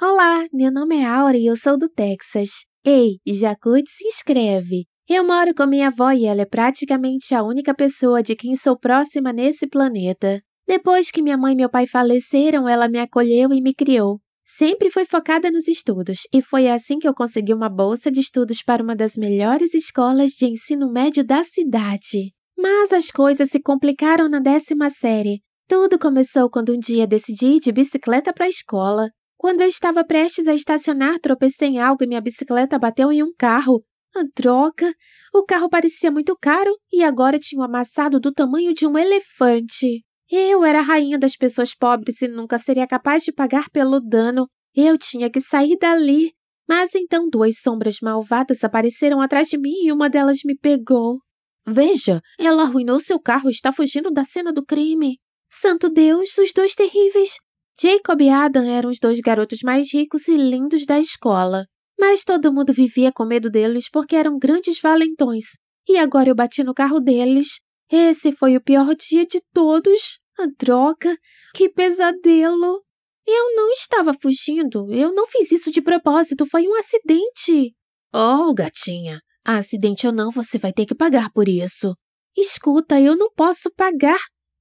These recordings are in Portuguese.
Olá, meu nome é Aura e eu sou do Texas. Ei, já curte se inscreve. Eu moro com minha avó e ela é praticamente a única pessoa de quem sou próxima nesse planeta. Depois que minha mãe e meu pai faleceram, ela me acolheu e me criou. Sempre foi focada nos estudos, e foi assim que eu consegui uma bolsa de estudos para uma das melhores escolas de ensino médio da cidade. Mas as coisas se complicaram na décima série. Tudo começou quando um dia decidi ir de bicicleta para a escola. Quando eu estava prestes a estacionar, tropecei em algo e minha bicicleta bateu em um carro. A ah, droga! O carro parecia muito caro e agora tinha um amassado do tamanho de um elefante. Eu era a rainha das pessoas pobres e nunca seria capaz de pagar pelo dano. Eu tinha que sair dali. Mas então duas sombras malvadas apareceram atrás de mim e uma delas me pegou. Veja, ela arruinou seu carro e está fugindo da cena do crime. Santo Deus, os dois terríveis! Jacob e Adam eram os dois garotos mais ricos e lindos da escola. Mas todo mundo vivia com medo deles porque eram grandes valentões. E agora eu bati no carro deles. Esse foi o pior dia de todos. A droga! Que pesadelo! Eu não estava fugindo. Eu não fiz isso de propósito. Foi um acidente. Oh, gatinha. Acidente ou não, você vai ter que pagar por isso. Escuta, eu não posso pagar.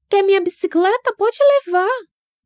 Quer minha bicicleta? Pode levar.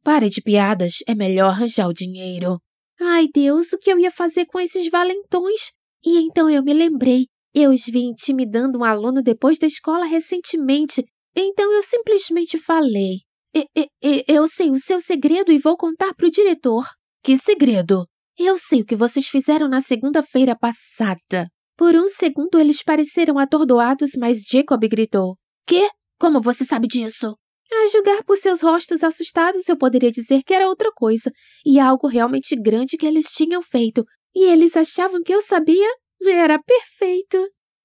Pare de piadas, é melhor arranjar o dinheiro. Ai, Deus, o que eu ia fazer com esses valentões? E então eu me lembrei. Eu os vi intimidando um aluno depois da escola recentemente, então eu simplesmente falei. E, e, e, eu sei o seu segredo e vou contar para o diretor. Que segredo? Eu sei o que vocês fizeram na segunda-feira passada. Por um segundo eles pareceram atordoados, mas Jacob gritou: Que? Como você sabe disso? A julgar por seus rostos assustados, eu poderia dizer que era outra coisa, e algo realmente grande que eles tinham feito, e eles achavam que eu sabia? Era perfeito!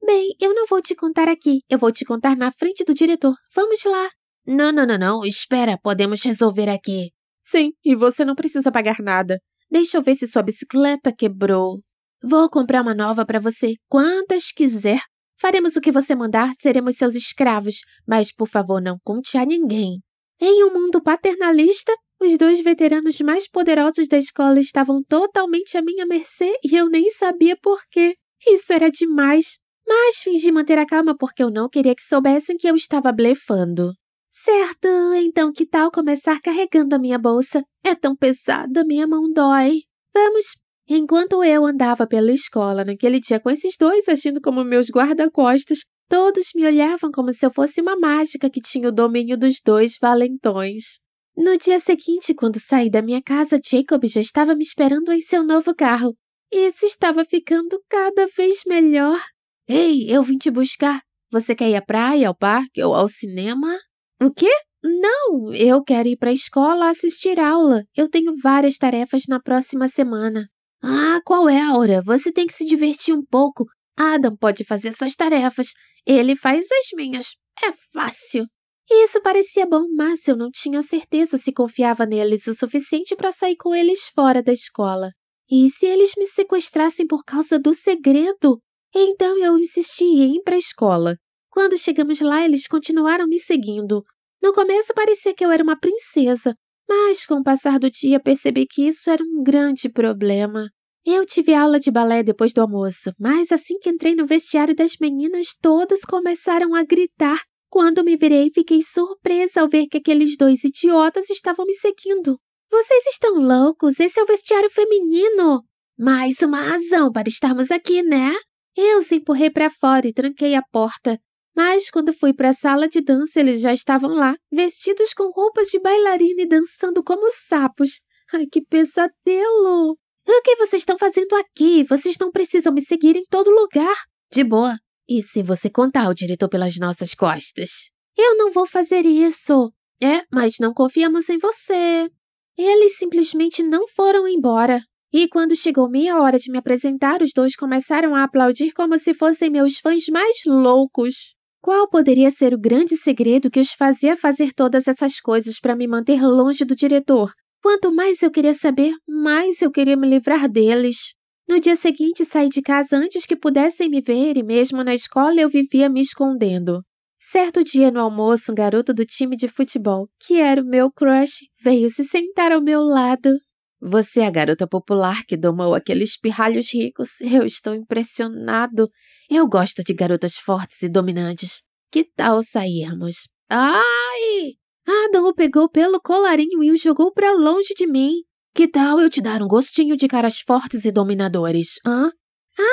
Bem, eu não vou te contar aqui, eu vou te contar na frente do diretor. Vamos lá! Não, não, não, não, espera, podemos resolver aqui. Sim, e você não precisa pagar nada. Deixa eu ver se sua bicicleta quebrou. Vou comprar uma nova para você, quantas quiser, Faremos o que você mandar, seremos seus escravos, mas por favor não conte a ninguém. Em um mundo paternalista, os dois veteranos mais poderosos da escola estavam totalmente à minha mercê e eu nem sabia por quê. Isso era demais. Mas fingi manter a calma porque eu não queria que soubessem que eu estava blefando. Certo, então que tal começar carregando a minha bolsa? É tão pesada, minha mão dói. Vamos, Enquanto eu andava pela escola naquele dia com esses dois agindo como meus guarda-costas, todos me olhavam como se eu fosse uma mágica que tinha o domínio dos dois valentões. No dia seguinte, quando saí da minha casa, Jacob já estava me esperando em seu novo carro. isso estava ficando cada vez melhor. Ei, eu vim te buscar. Você quer ir à praia, ao parque ou ao cinema? O quê? Não, eu quero ir para a escola assistir aula. Eu tenho várias tarefas na próxima semana. Ah, qual é, Aura? Você tem que se divertir um pouco. Adam pode fazer suas tarefas. Ele faz as minhas. É fácil. Isso parecia bom, mas eu não tinha certeza se confiava neles o suficiente para sair com eles fora da escola. E se eles me sequestrassem por causa do segredo? Então eu insisti em ir para a escola. Quando chegamos lá, eles continuaram me seguindo. No começo parecia que eu era uma princesa, mas com o passar do dia percebi que isso era um grande problema. Eu tive aula de balé depois do almoço, mas assim que entrei no vestiário das meninas, todas começaram a gritar. Quando me virei, fiquei surpresa ao ver que aqueles dois idiotas estavam me seguindo. Vocês estão loucos? Esse é o vestiário feminino! Mais uma razão para estarmos aqui, né? Eu os empurrei para fora e tranquei a porta. Mas quando fui para a sala de dança, eles já estavam lá, vestidos com roupas de bailarina e dançando como sapos. Ai, que pesadelo! O que vocês estão fazendo aqui? Vocês não precisam me seguir em todo lugar. De boa. E se você contar o diretor pelas nossas costas? Eu não vou fazer isso. É, mas não confiamos em você. Eles simplesmente não foram embora. E quando chegou meia hora de me apresentar, os dois começaram a aplaudir como se fossem meus fãs mais loucos. Qual poderia ser o grande segredo que os fazia fazer todas essas coisas para me manter longe do diretor, Quanto mais eu queria saber, mais eu queria me livrar deles. No dia seguinte, saí de casa antes que pudessem me ver e, mesmo na escola, eu vivia me escondendo. Certo dia, no almoço, um garoto do time de futebol, que era o meu crush, veio se sentar ao meu lado. Você é a garota popular que domou aqueles pirralhos ricos. Eu estou impressionado. Eu gosto de garotas fortes e dominantes. Que tal sairmos? Ai! Adam o pegou pelo colarinho e o jogou para longe de mim. Que tal eu te dar um gostinho de caras fortes e dominadores, hã?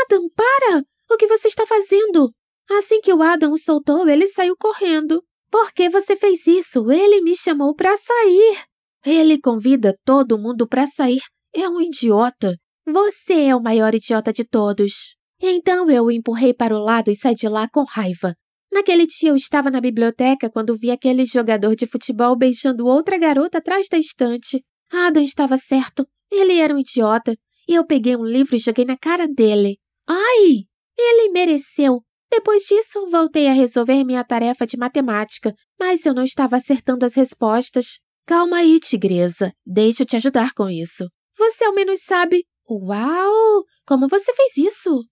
Adam, para! O que você está fazendo? Assim que o Adam o soltou, ele saiu correndo. Por que você fez isso? Ele me chamou para sair. Ele convida todo mundo para sair. É um idiota. Você é o maior idiota de todos. Então eu o empurrei para o lado e saí de lá com raiva. Naquele dia eu estava na biblioteca quando vi aquele jogador de futebol beijando outra garota atrás da estante. Adam estava certo. Ele era um idiota. E eu peguei um livro e joguei na cara dele. Ai! Ele mereceu. Depois disso, voltei a resolver minha tarefa de matemática, mas eu não estava acertando as respostas. Calma aí, tigresa. Deixa eu te ajudar com isso. Você ao menos sabe. Uau! Como você fez isso?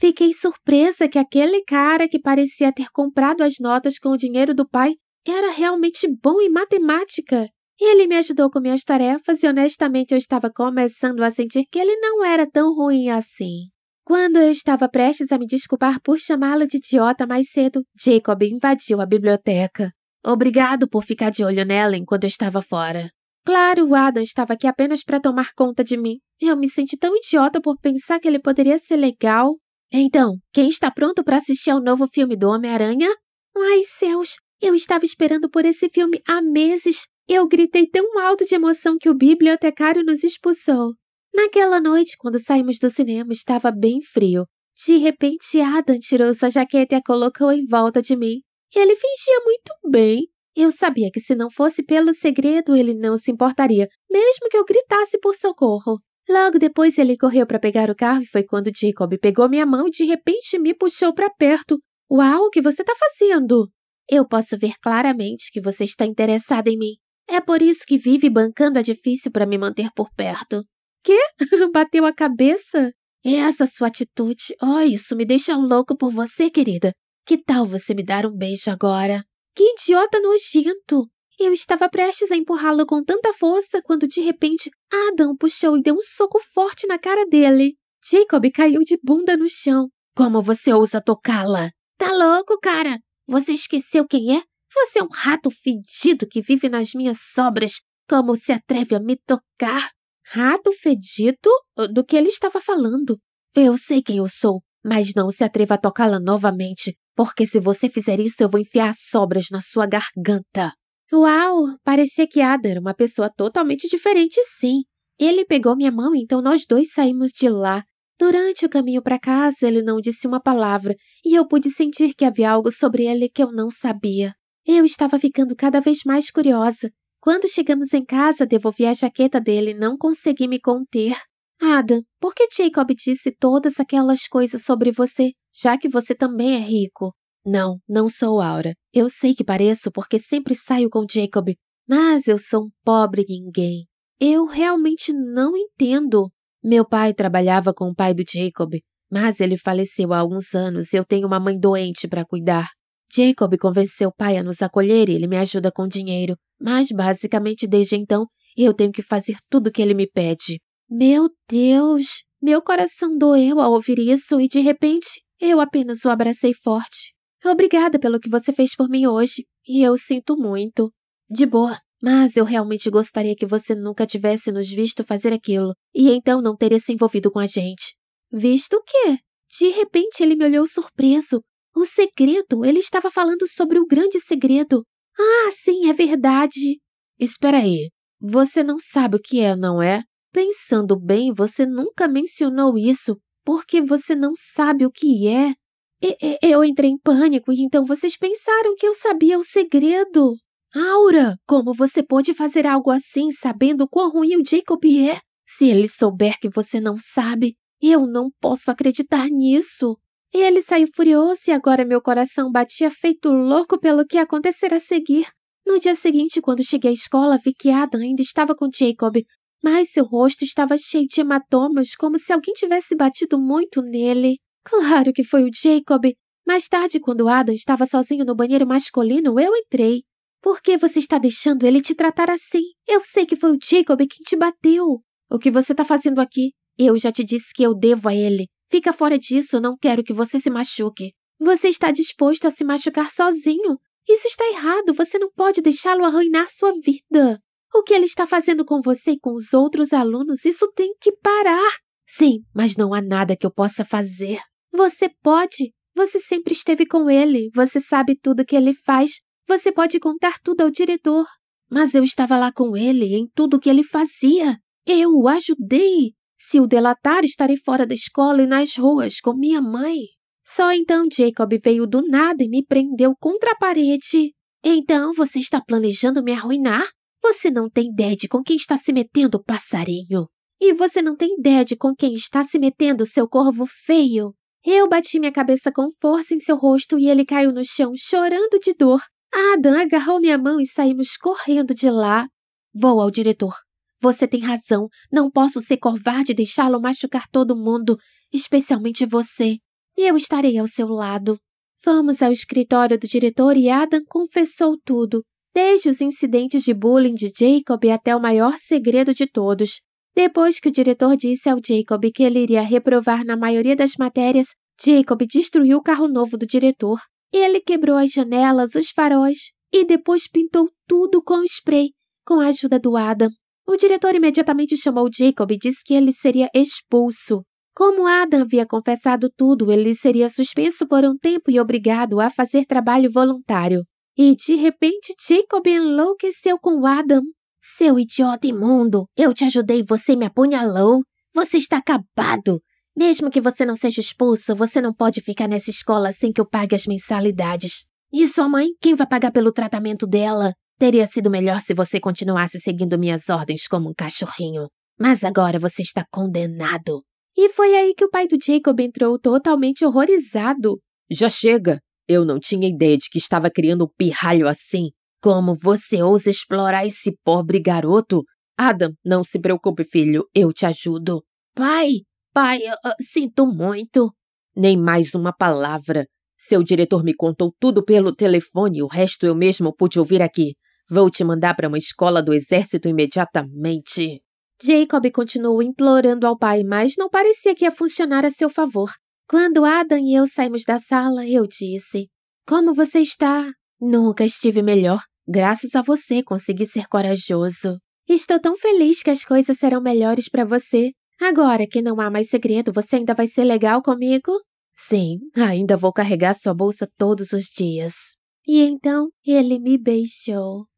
Fiquei surpresa que aquele cara que parecia ter comprado as notas com o dinheiro do pai era realmente bom em matemática. Ele me ajudou com minhas tarefas e honestamente eu estava começando a sentir que ele não era tão ruim assim. Quando eu estava prestes a me desculpar por chamá-lo de idiota mais cedo, Jacob invadiu a biblioteca. Obrigado por ficar de olho nela enquanto eu estava fora. Claro, o Adam estava aqui apenas para tomar conta de mim. Eu me senti tão idiota por pensar que ele poderia ser legal. Então, quem está pronto para assistir ao novo filme do Homem-Aranha? Ai, céus! Eu estava esperando por esse filme há meses. Eu gritei tão alto de emoção que o bibliotecário nos expulsou. Naquela noite, quando saímos do cinema, estava bem frio. De repente, Adam tirou sua jaqueta e a colocou em volta de mim. Ele fingia muito bem. Eu sabia que se não fosse pelo segredo, ele não se importaria, mesmo que eu gritasse por socorro. Logo depois ele correu para pegar o carro e foi quando Jacob pegou minha mão e de repente me puxou para perto. Uau, o que você está fazendo? Eu posso ver claramente que você está interessada em mim. É por isso que vive bancando a difícil para me manter por perto. Quê? Bateu a cabeça? É essa sua atitude, oh, isso me deixa louco por você, querida. Que tal você me dar um beijo agora? Que idiota nojento! Eu estava prestes a empurrá-lo com tanta força quando de repente Adam puxou e deu um soco forte na cara dele. Jacob caiu de bunda no chão. Como você ousa tocá-la? Tá louco, cara? Você esqueceu quem é? Você é um rato fedido que vive nas minhas sobras. Como se atreve a me tocar? Rato fedido? Do que ele estava falando? Eu sei quem eu sou, mas não se atreva a tocá-la novamente, porque se você fizer isso eu vou enfiar sobras na sua garganta. Uau! Parecia que Ada era uma pessoa totalmente diferente, sim. Ele pegou minha mão, então nós dois saímos de lá. Durante o caminho para casa, ele não disse uma palavra, e eu pude sentir que havia algo sobre ele que eu não sabia. Eu estava ficando cada vez mais curiosa. Quando chegamos em casa, devolvi a jaqueta dele e não consegui me conter. Adam, por que Jacob disse todas aquelas coisas sobre você, já que você também é rico? Não, não sou Aura. Eu sei que pareço porque sempre saio com Jacob, mas eu sou um pobre ninguém. Eu realmente não entendo. Meu pai trabalhava com o pai do Jacob, mas ele faleceu há alguns anos e eu tenho uma mãe doente para cuidar. Jacob convenceu o pai a nos acolher e ele me ajuda com dinheiro, mas basicamente desde então eu tenho que fazer tudo o que ele me pede. Meu Deus! Meu coração doeu ao ouvir isso e de repente eu apenas o abracei forte. Obrigada pelo que você fez por mim hoje, e eu sinto muito. De boa, mas eu realmente gostaria que você nunca tivesse nos visto fazer aquilo, e então não teria se envolvido com a gente. Visto o quê? De repente ele me olhou surpreso. O segredo? Ele estava falando sobre o grande segredo. Ah, sim, é verdade. Espera aí. Você não sabe o que é, não é? Pensando bem, você nunca mencionou isso, porque você não sabe o que é. Eu entrei em pânico e então vocês pensaram que eu sabia o segredo. Aura, como você pode fazer algo assim sabendo quão ruim o Jacob é? Se ele souber que você não sabe, eu não posso acreditar nisso. ele saiu furioso e agora meu coração batia feito louco pelo que acontecerá a seguir. No dia seguinte, quando cheguei à escola, vi que Adam ainda estava com Jacob, mas seu rosto estava cheio de hematomas, como se alguém tivesse batido muito nele. Claro que foi o Jacob. Mais tarde, quando Adam estava sozinho no banheiro masculino, eu entrei. Por que você está deixando ele te tratar assim? Eu sei que foi o Jacob quem te bateu. O que você está fazendo aqui? Eu já te disse que eu devo a ele. Fica fora disso, não quero que você se machuque. Você está disposto a se machucar sozinho? Isso está errado, você não pode deixá-lo arruinar sua vida. O que ele está fazendo com você e com os outros alunos, isso tem que parar. Sim, mas não há nada que eu possa fazer. Você pode! Você sempre esteve com ele, você sabe tudo que ele faz, você pode contar tudo ao diretor. Mas eu estava lá com ele em tudo que ele fazia. Eu o ajudei. Se o delatar, estarei fora da escola e nas ruas com minha mãe. Só então Jacob veio do nada e me prendeu contra a parede. Então você está planejando me arruinar? Você não tem ideia de com quem está se metendo, passarinho. E você não tem ideia de com quem está se metendo, seu corvo feio. Eu bati minha cabeça com força em seu rosto e ele caiu no chão chorando de dor. A Adam agarrou minha mão e saímos correndo de lá. Vou ao diretor. Você tem razão. Não posso ser covarde e deixá-lo machucar todo mundo, especialmente você. Eu estarei ao seu lado. Fomos ao escritório do diretor e Adam confessou tudo, desde os incidentes de bullying de Jacob até o maior segredo de todos. Depois que o diretor disse ao Jacob que ele iria reprovar na maioria das matérias, Jacob destruiu o carro novo do diretor. Ele quebrou as janelas, os faróis e depois pintou tudo com spray, com a ajuda do Adam. O diretor imediatamente chamou Jacob e disse que ele seria expulso. Como Adam havia confessado tudo, ele seria suspenso por um tempo e obrigado a fazer trabalho voluntário. E de repente Jacob enlouqueceu com Adam. Seu idiota imundo, eu te ajudei e você me apunhalou. Você está acabado. Mesmo que você não seja expulso, você não pode ficar nessa escola sem que eu pague as mensalidades. E sua mãe, quem vai pagar pelo tratamento dela? Teria sido melhor se você continuasse seguindo minhas ordens como um cachorrinho. Mas agora você está condenado. E foi aí que o pai do Jacob entrou totalmente horrorizado. Já chega! Eu não tinha ideia de que estava criando um pirralho assim. Como você ousa explorar esse pobre garoto? Adam, não se preocupe, filho, eu te ajudo. Pai, pai, eu, eu, sinto muito. Nem mais uma palavra. Seu diretor me contou tudo pelo telefone, o resto eu mesmo pude ouvir aqui. Vou te mandar para uma escola do exército imediatamente. Jacob continuou implorando ao pai, mas não parecia que ia funcionar a seu favor. Quando Adam e eu saímos da sala, eu disse: Como você está? Nunca estive melhor. Graças a você consegui ser corajoso. Estou tão feliz que as coisas serão melhores para você. Agora que não há mais segredo, você ainda vai ser legal comigo? Sim, ainda vou carregar sua bolsa todos os dias. E então ele me beijou.